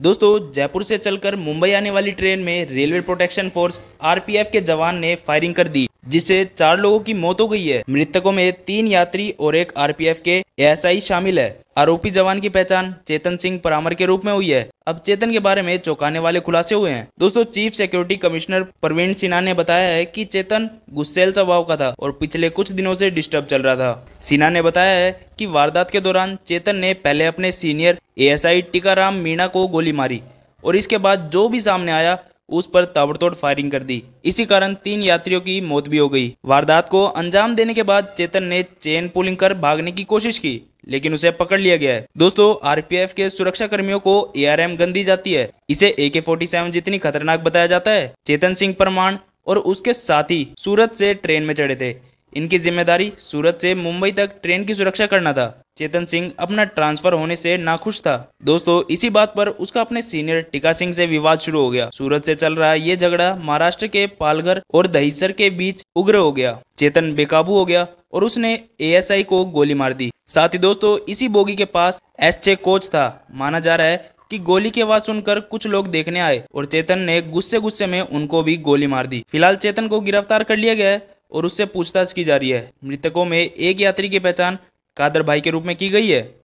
दोस्तों जयपुर से चलकर मुंबई आने वाली ट्रेन में रेलवे प्रोटेक्शन फोर्स आरपीएफ के जवान ने फायरिंग कर दी जिससे चार लोगों की मौत हो गई है मृतकों में तीन यात्री और एक आरपीएफ के एएसआई शामिल है आरोपी जवान की पहचान चेतन सिंह परामर के रूप में हुई है अब चेतन के बारे में चौंकाने वाले खुलासे हुए हैं दोस्तों chief security commissioner Praveen Sinha ने बताया है कि चेतन गुस्सेल स्वभाव का था और पिछले कुछ दिनों से डिस्टर्ब चल रहा था सिन्हा ने बताया है कि वारदात के दौरान चेतन ने पहले अपने सीनियर एएसआई टीकाराम मीणा को गोली मारी और इसके बाद जो भी सामने आया उस पर ताबड़तोड़ फायरिंग कर दी इसी कारण तीन यात्रियों की मौत भी हो गई वारदात को अंजाम देने के बाद चेतन ने चेन पुलिंग कर भागने की कोशिश की लेकिन उसे पकड़ लिया गया है दोस्तों आरपीएफ के सुरक्षा कर्मियों को एआरएम गन दी जाती है इसे ए के फोर्टी सेवन जितनी खतरनाक बताया जाता है चेतन सिंह परमाण और उसके साथी सूरत से ट्रेन में चढ़े थे इनकी जिम्मेदारी सूरत से मुंबई तक ट्रेन की सुरक्षा करना था चेतन सिंह अपना ट्रांसफर होने से नाखुश था दोस्तों इसी बात पर उसका अपने सीनियर टिका सिंह से विवाद शुरू हो गया सूरत से चल रहा ये झगड़ा महाराष्ट्र के पालघर और दहिसर के बीच उग्र हो गया चेतन बेकाबू हो गया और उसने एएसआई को गोली मार दी साथ ही दोस्तों इसी बोगी के पास एसचे कोच था माना जा रहा है कि गोली की आवाज सुनकर कुछ लोग देखने आए और चेतन ने गुस्से गुस्से में उनको भी गोली मार दी फिलहाल चेतन को गिरफ्तार कर लिया गया है और उससे पूछताछ की जा रही है मृतकों में एक यात्री की पहचान कादर भाई के रूप में की गई है